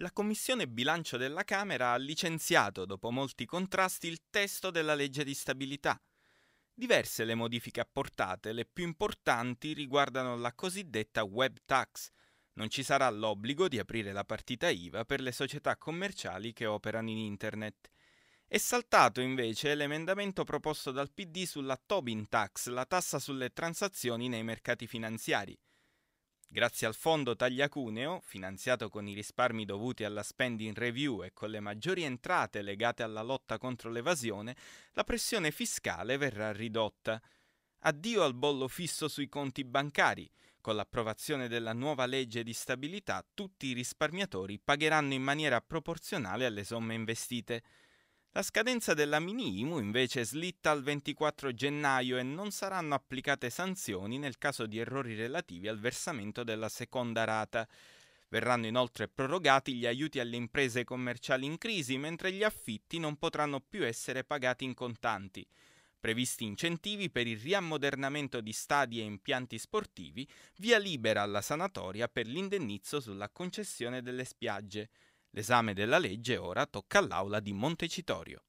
La Commissione Bilancio della Camera ha licenziato, dopo molti contrasti, il testo della legge di stabilità. Diverse le modifiche apportate, le più importanti riguardano la cosiddetta web tax. Non ci sarà l'obbligo di aprire la partita IVA per le società commerciali che operano in Internet. È saltato invece l'emendamento proposto dal PD sulla Tobin Tax, la tassa sulle transazioni nei mercati finanziari. Grazie al fondo Tagliacuneo, finanziato con i risparmi dovuti alla spending review e con le maggiori entrate legate alla lotta contro l'evasione, la pressione fiscale verrà ridotta. Addio al bollo fisso sui conti bancari. Con l'approvazione della nuova legge di stabilità tutti i risparmiatori pagheranno in maniera proporzionale alle somme investite. La scadenza della mini-IMU invece slitta al 24 gennaio e non saranno applicate sanzioni nel caso di errori relativi al versamento della seconda rata. Verranno inoltre prorogati gli aiuti alle imprese commerciali in crisi, mentre gli affitti non potranno più essere pagati in contanti. Previsti incentivi per il riammodernamento di stadi e impianti sportivi, via libera alla sanatoria per l'indennizzo sulla concessione delle spiagge. L'esame della legge ora tocca all'Aula di Montecitorio.